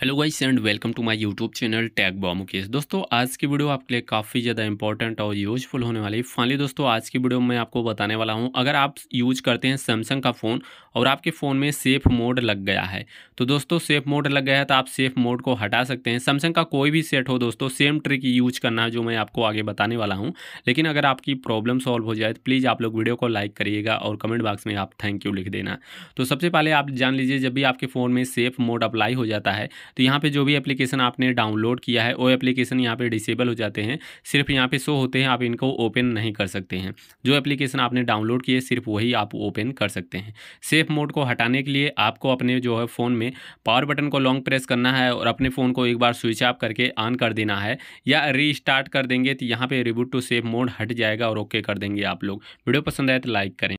hello guys and welcome to my YouTube channel tag बॉमुकेश दोस्तों आज की वीडियो आपके लिए काफ़ी ज़्यादा इंपॉर्टेंट और यूजफुल होने वाली है फाइनली दोस्तों आज की वीडियो में आपको बताने वाला हूं अगर आप यूज करते हैं सैमसंग का फ़ोन और आपके फ़ोन में सेफ मोड लग गया है तो दोस्तों सेफ मोड लग गया है तो आप सेफ मोड को हटा सकते हैं सैमसंग का कोई भी सेट हो दोस्तों सेम ट्रिक यूज करना जो मैं आपको आगे बताने वाला हूँ लेकिन अगर आपकी प्रॉब्लम सॉल्व हो जाए तो प्लीज़ आप लोग वीडियो को लाइक करिएगा और कमेंट बॉक्स में आप थैंक यू लिख देना तो सबसे पहले आप जान लीजिए जब भी आपके फ़ोन में सेफ मोड अप्लाई हो जाता है तो यहाँ पे जो भी एप्लीकेशन आपने डाउनलोड किया है वो एप्लीकेशन यहाँ पे डिसेबल हो जाते हैं सिर्फ यहाँ पे शो होते हैं आप इनको ओपन नहीं कर सकते हैं जो एप्लीकेशन आपने डाउनलोड किए सिर्फ वही आप ओपन कर सकते हैं सेफ मोड को हटाने के लिए आपको अपने जो है फ़ोन में पावर बटन को लॉन्ग प्रेस करना है और अपने फ़ोन को एक बार स्विच ऑफ करके ऑन कर देना है या री कर देंगे तो यहाँ पर रिबूट टू सेफ मोड हट जाएगा और ओके कर देंगे आप लोग वीडियो पसंद आए तो लाइक करें